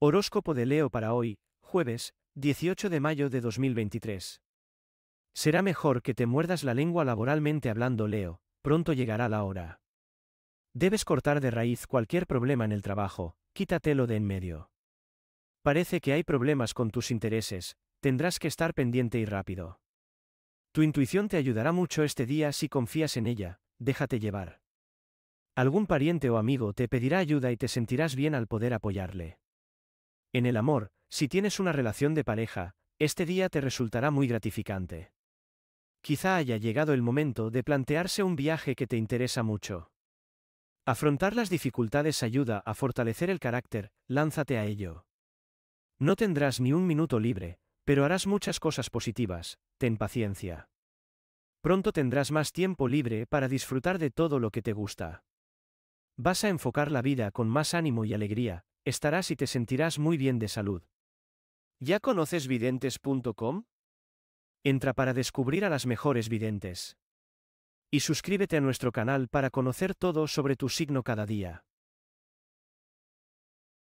Horóscopo de Leo para hoy, jueves, 18 de mayo de 2023. Será mejor que te muerdas la lengua laboralmente hablando Leo, pronto llegará la hora. Debes cortar de raíz cualquier problema en el trabajo, quítatelo de en medio. Parece que hay problemas con tus intereses, tendrás que estar pendiente y rápido. Tu intuición te ayudará mucho este día si confías en ella, déjate llevar. Algún pariente o amigo te pedirá ayuda y te sentirás bien al poder apoyarle. En el amor, si tienes una relación de pareja, este día te resultará muy gratificante. Quizá haya llegado el momento de plantearse un viaje que te interesa mucho. Afrontar las dificultades ayuda a fortalecer el carácter, lánzate a ello. No tendrás ni un minuto libre, pero harás muchas cosas positivas, ten paciencia. Pronto tendrás más tiempo libre para disfrutar de todo lo que te gusta. Vas a enfocar la vida con más ánimo y alegría, estarás y te sentirás muy bien de salud. ¿Ya conoces videntes.com? Entra para descubrir a las mejores videntes. Y suscríbete a nuestro canal para conocer todo sobre tu signo cada día.